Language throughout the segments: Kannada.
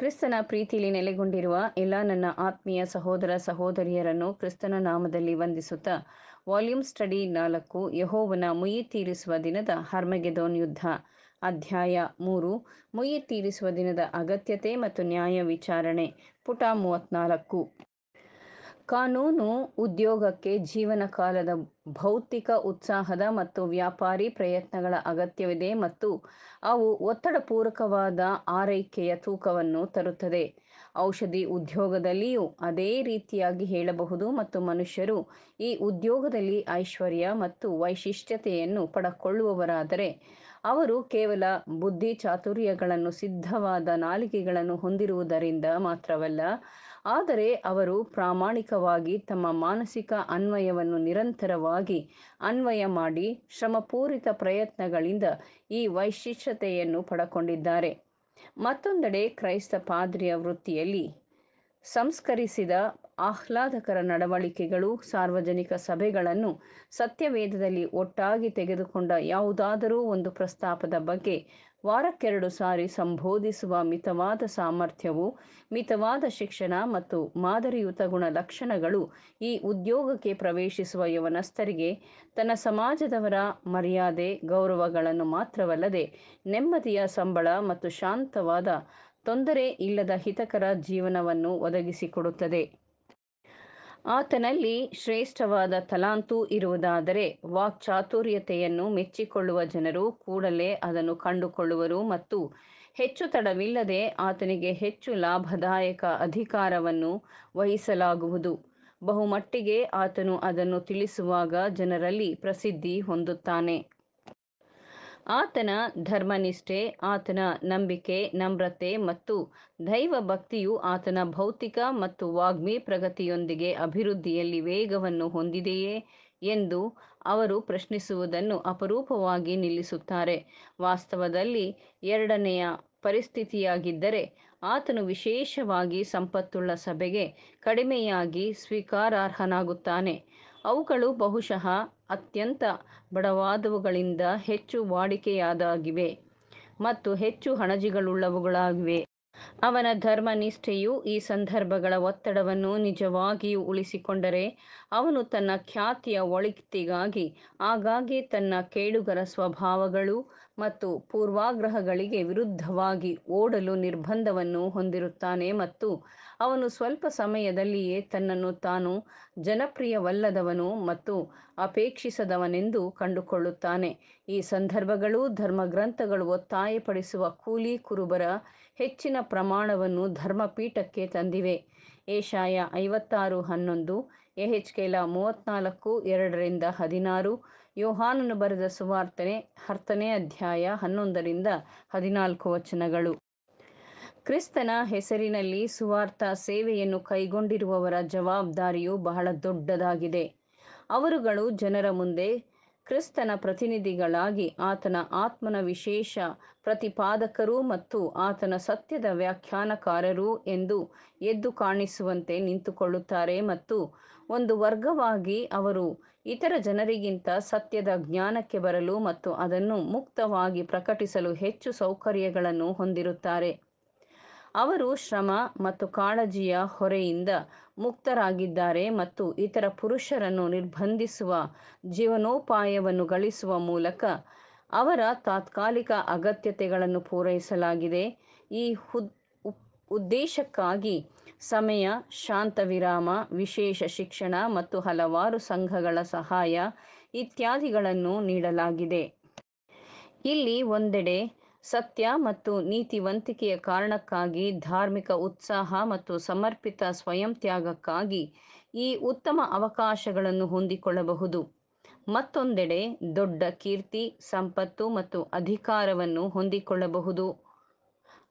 ಕ್ರಿಸ್ತನ ಪ್ರೀತಿಯಲ್ಲಿ ನೆಲೆಗೊಂಡಿರುವ ಎಲ್ಲ ನನ್ನ ಆತ್ಮೀಯ ಸಹೋದರ ಸಹೋದರಿಯರನ್ನು ಕ್ರಿಸ್ತನ ನಾಮದಲ್ಲಿ ವಂದಿಸುತ್ತಾ ವಾಲ್ಯೂಮ್ ಸ್ಟಡಿ ನಾಲ್ಕು ಯಹೋವನ ಮುಯಿ ತೀರಿಸುವ ದಿನದ ಹರ್ಮಗೆದೋನ್ ಯುದ್ಧ ಅಧ್ಯಾಯ ಮೂರು ಮುಯಿ ತೀರಿಸುವ ದಿನದ ಅಗತ್ಯತೆ ಮತ್ತು ನ್ಯಾಯ ವಿಚಾರಣೆ ಪುಟ ಮೂವತ್ನಾಲ್ಕು ಕಾನೂನು ಉದ್ಯೋಗಕ್ಕೆ ಜೀವನಕಾಲದ ಭೌತಿಕ ಉತ್ಸಾಹದ ಮತ್ತು ವ್ಯಾಪಾರಿ ಪ್ರಯತ್ನಗಳ ಅಗತ್ಯವಿದೆ ಮತ್ತು ಅವು ಒತ್ತಡಪೂರಕವಾದ ಆರೈಕೆಯ ತೂಕವನ್ನು ತರುತ್ತದೆ ಔಷಧಿ ಉದ್ಯೋಗದಲ್ಲಿಯೂ ಅದೇ ರೀತಿಯಾಗಿ ಹೇಳಬಹುದು ಮತ್ತು ಮನುಷ್ಯರು ಈ ಉದ್ಯೋಗದಲ್ಲಿ ಐಶ್ವರ್ಯ ಮತ್ತು ವೈಶಿಷ್ಟ್ಯತೆಯನ್ನು ಪಡಕೊಳ್ಳುವವರಾದರೆ ಅವರು ಕೇವಲ ಬುದ್ಧಿ ಚಾತುರ್ಯಗಳನ್ನು ಸಿದ್ಧವಾದ ನಾಲಿಗೆಗಳನ್ನು ಹೊಂದಿರುವುದರಿಂದ ಮಾತ್ರವಲ್ಲ ಆದರೆ ಅವರು ಪ್ರಾಮಾಣಿಕವಾಗಿ ತಮ್ಮ ಮಾನಸಿಕ ಅನ್ವಯವನ್ನು ನಿರಂತರವಾಗಿ ಅನ್ವಯ ಮಾಡಿ ಶ್ರಮಪೂರಿತ ಪ್ರಯತ್ನಗಳಿಂದ ಈ ವೈಶಿಷ್ಟ್ಯತೆಯನ್ನು ಪಡಕೊಂಡಿದ್ದಾರೆ ಮತ್ತೊಂದೆಡೆ ಕ್ರೈಸ್ತ ಪಾದ್ರಿಯ ವೃತ್ತಿಯಲ್ಲಿ ಸಂಸ್ಕರಿಸಿದ ಆಹ್ಲಾದಕರ ನಡವಳಿಕೆಗಳು ಸಾರ್ವಜನಿಕ ಸಭೆಗಳನ್ನು ಸತ್ಯವೇದದಲ್ಲಿ ಒಟ್ಟಾಗಿ ತೆಗೆದುಕೊಂಡ ಯಾವುದಾದರೂ ಒಂದು ಪ್ರಸ್ತಾಪದ ಬಗ್ಗೆ ವಾರಕ್ಕೆರಡು ಸಾರಿ ಸಂಬೋಧಿಸುವ ಮಿತವಾದ ಸಾಮರ್ಥ್ಯವು ಮಿತವಾದ ಶಿಕ್ಷಣ ಮತ್ತು ಮಾದರಿಯುತ ಗುಣಲಕ್ಷಣಗಳು ಈ ಉದ್ಯೋಗಕ್ಕೆ ಪ್ರವೇಶಿಸುವ ಯವನಸ್ಥರಿಗೆ ತನ್ನ ಸಮಾಜದವರ ಮರ್ಯಾದೆ ಗೌರವಗಳನ್ನು ಮಾತ್ರವಲ್ಲದೆ ನೆಮ್ಮದಿಯ ಸಂಬಳ ಮತ್ತು ಶಾಂತವಾದ ತೊಂದರೆ ಇಲ್ಲದ ಹಿತಕರ ಜೀವನವನ್ನು ಒದಗಿಸಿಕೊಡುತ್ತದೆ ಆತನಲ್ಲಿ ಶ್ರೇಷ್ಠವಾದ ತಲಾಂತು ಇರುವುದಾದರೆ ವಾಕ್ಚಾತುರ್ಯತೆಯನ್ನು ಮೆಚ್ಚಿಕೊಳ್ಳುವ ಜನರು ಕೂಡಲೇ ಅದನ್ನು ಕಂಡುಕೊಳ್ಳುವರು ಮತ್ತು ಹೆಚ್ಚು ತಡವಿಲ್ಲದೆ ಆತನಿಗೆ ಹೆಚ್ಚು ಲಾಭದಾಯಕ ಅಧಿಕಾರವನ್ನು ವಹಿಸಲಾಗುವುದು ಬಹುಮಟ್ಟಿಗೆ ಆತನು ಅದನ್ನು ತಿಳಿಸುವಾಗ ಜನರಲ್ಲಿ ಪ್ರಸಿದ್ಧಿ ಹೊಂದುತ್ತಾನೆ ಆತನ ಧರ್ಮನಿಷ್ಠೆ ಆತನ ನಂಬಿಕೆ ನಮ್ರತೆ ಮತ್ತು ದೈವ ಭಕ್ತಿಯು ಆತನ ಭೌತಿಕ ಮತ್ತು ವಾಗ್ಮಿ ಪ್ರಗತಿಯೊಂದಿಗೆ ಅಭಿವೃದ್ಧಿಯಲ್ಲಿ ವೇಗವನ್ನು ಹೊಂದಿದೆಯೇ ಎಂದು ಅವರು ಪ್ರಶ್ನಿಸುವುದನ್ನು ಅಪರೂಪವಾಗಿ ನಿಲ್ಲಿಸುತ್ತಾರೆ ವಾಸ್ತವದಲ್ಲಿ ಎರಡನೆಯ ಪರಿಸ್ಥಿತಿಯಾಗಿದ್ದರೆ ಆತನು ವಿಶೇಷವಾಗಿ ಸಂಪತ್ತುಳ್ಳ ಸಭೆಗೆ ಕಡಿಮೆಯಾಗಿ ಸ್ವೀಕಾರಾರ್ಹನಾಗುತ್ತಾನೆ ಅವುಗಳು ಬಹುಶಃ ಅತ್ಯಂತ ಬಡವಾದವುಗಳಿಂದ ಹೆಚ್ಚು ವಾಡಿಕೆಯಾದಾಗಿವೆ ಮತ್ತು ಹೆಚ್ಚು ಹಣಜಿಗಳುಳ್ಳವುಗಳಾಗಿವೆ ಅವನ ನಿಷ್ಠೆಯು ಈ ಸಂದರ್ಭಗಳ ಒತ್ತಡವನ್ನು ನಿಜವಾಗಿಯೂ ಉಳಿಸಿಕೊಂಡರೆ ಅವನು ತನ್ನ ಖ್ಯಾತಿಯ ಒಳಿತಿಗಾಗಿ ಆಗಾಗ್ಗೆ ತನ್ನ ಕೇಳುಗರ ಸ್ವಭಾವಗಳು ಮತ್ತು ಪೂರ್ವಾಗ್ರಹಗಳಿಗೆ ವಿರುದ್ಧವಾಗಿ ಓಡಲು ನಿರ್ಬಂಧವನ್ನು ಹೊಂದಿರುತ್ತಾನೆ ಮತ್ತು ಅವನು ಸ್ವಲ್ಪ ಸಮಯದಲ್ಲಿಯೇ ತನ್ನನ್ನು ತಾನು ಜನಪ್ರಿಯವಲ್ಲದವನು ಮತ್ತು ಅಪೇಕ್ಷಿಸದವನೆಂದು ಕಂಡುಕೊಳ್ಳುತ್ತಾನೆ ಈ ಸಂದರ್ಭಗಳು ಗ್ರಂಥಗಳು ಒತ್ತಾಯಪಡಿಸುವ ಕೂಲಿ ಕುರುಬರ ಹೆಚ್ಚಿನ ಪ್ರಮಾಣವನ್ನು ಧರ್ಮಪೀಠಕ್ಕೆ ತಂದಿವೆ ಏಷಾಯ ಐವತ್ತಾರು ಹನ್ನೊಂದು ಕೆಲ ಮೂವತ್ನಾಲ್ಕು ಎರಡರಿಂದ ಹದಿನಾರು ಯೋಹಾನನು ಬರೆದ ಸುವಾರ್ತನೆ ಹತ್ತನೇ ಅಧ್ಯಾಯ ಹನ್ನೊಂದರಿಂದ ಹದಿನಾಲ್ಕು ವಚನಗಳು ಕ್ರಿಸ್ತನ ಹೆಸರಿನಲ್ಲಿ ಸುವಾರ್ಥ ಸೇವೆಯನ್ನು ಕೈಗೊಂಡಿರುವವರ ಜವಾಬ್ದಾರಿಯು ಬಹಳ ದೊಡ್ಡದಾಗಿದೆ ಅವರುಗಳು ಜನರ ಮುಂದೆ ಕ್ರಿಸ್ತನ ಪ್ರತಿನಿಧಿಗಳಾಗಿ ಆತನ ಆತ್ಮನ ವಿಶೇಷ ಪ್ರತಿಪಾದಕರು ಮತ್ತು ಆತನ ಸತ್ಯದ ವ್ಯಾಖ್ಯಾನಕಾರರು ಎಂದು ಎದ್ದು ಕಾಣಿಸುವಂತೆ ನಿಂತುಕೊಳ್ಳುತ್ತಾರೆ ಮತ್ತು ಒಂದು ವರ್ಗವಾಗಿ ಅವರು ಇತರ ಜನರಿಗಿಂತ ಸತ್ಯದ ಜ್ಞಾನಕ್ಕೆ ಬರಲು ಮತ್ತು ಅದನ್ನು ಮುಕ್ತವಾಗಿ ಪ್ರಕಟಿಸಲು ಹೆಚ್ಚು ಸೌಕರ್ಯಗಳನ್ನು ಹೊಂದಿರುತ್ತಾರೆ ಅವರು ಶ್ರಮ ಮತ್ತು ಕಾಳಜಿಯ ಹೊರೆಯಿಂದ ಮುಕ್ತರಾಗಿದ್ದಾರೆ ಮತ್ತು ಇತರ ಪುರುಷರನ್ನು ನಿರ್ಬಂಧಿಸುವ ಜೀವನೋಪಾಯವನ್ನು ಗಳಿಸುವ ಮೂಲಕ ಅವರ ತಾತ್ಕಾಲಿಕ ಅಗತ್ಯತೆಗಳನ್ನು ಪೂರೈಸಲಾಗಿದೆ ಈ ಹು ಉದ್ದೇಶಕ್ಕಾಗಿ ಸಮಯ ಶಾಂತ ವಿರಾಮ ವಿಶೇಷ ಶಿಕ್ಷಣ ಮತ್ತು ಹಲವಾರು ಸಂಘಗಳ ಸಹಾಯ ಇತ್ಯಾದಿಗಳನ್ನು ನೀಡಲಾಗಿದೆ ಇಲ್ಲಿ ಒಂದೆಡೆ ಸತ್ಯ ಮತ್ತು ನೀತಿವಂತಿಕೆಯ ಕಾರಣಕ್ಕಾಗಿ ಧಾರ್ಮಿಕ ಉತ್ಸಾಹ ಮತ್ತು ಸಮರ್ಪಿತ ಸ್ವಯಂ ತ್ಯಾಗಕ್ಕಾಗಿ ಈ ಉತ್ತಮ ಅವಕಾಶಗಳನ್ನು ಹೊಂದಿಕೊಳ್ಳಬಹುದು ಮತ್ತೊಂದೆಡೆ ದೊಡ್ಡ ಕೀರ್ತಿ ಸಂಪತ್ತು ಮತ್ತು ಅಧಿಕಾರವನ್ನು ಹೊಂದಿಕೊಳ್ಳಬಹುದು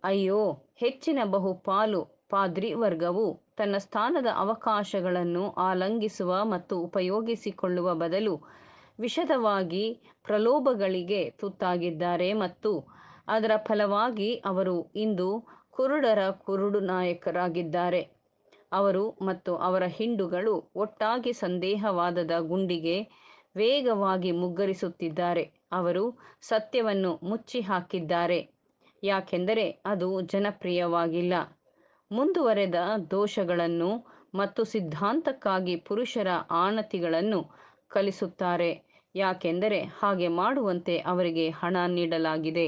ಅಯ್ಯೋ ಹೆಚ್ಚಿನ ಬಹುಪಾಲು ಪಾದ್ರಿ ವರ್ಗವು ತನ್ನ ಸ್ಥಾನದ ಅವಕಾಶಗಳನ್ನು ಆಲಂಘಿಸುವ ಮತ್ತು ಉಪಯೋಗಿಸಿಕೊಳ್ಳುವ ಬದಲು ವಿಷದವಾಗಿ ಪ್ರಲೋಭಗಳಿಗೆ ತುತ್ತಾಗಿದ್ದಾರೆ ಮತ್ತು ಅದರ ಫಲವಾಗಿ ಅವರು ಇಂದು ಕುರುಡರ ಕುರುಡು ನಾಯಕರಾಗಿದ್ದಾರೆ ಅವರು ಮತ್ತು ಅವರ ಹಿಂಡುಗಳು ಒಟ್ಟಾಗಿ ಸಂದೇಹವಾದದ ಗುಂಡಿಗೆ ವೇಗವಾಗಿ ಮುಗ್ಗರಿಸುತ್ತಿದ್ದಾರೆ ಅವರು ಸತ್ಯವನ್ನು ಮುಚ್ಚಿ ಹಾಕಿದ್ದಾರೆ ಯಾಕೆಂದರೆ ಅದು ಜನಪ್ರಿಯವಾಗಿಲ್ಲ ಮುಂದುವರೆದ ದೋಷಗಳನ್ನು ಮತ್ತು ಸಿದ್ಧಾಂತಕ್ಕಾಗಿ ಪುರುಷರ ಆಣತಿಗಳನ್ನು ಕಲಿಸುತ್ತಾರೆ ಯಾಕೆಂದರೆ ಹಾಗೆ ಮಾಡುವಂತೆ ಅವರಿಗೆ ಹಣ ನೀಡಲಾಗಿದೆ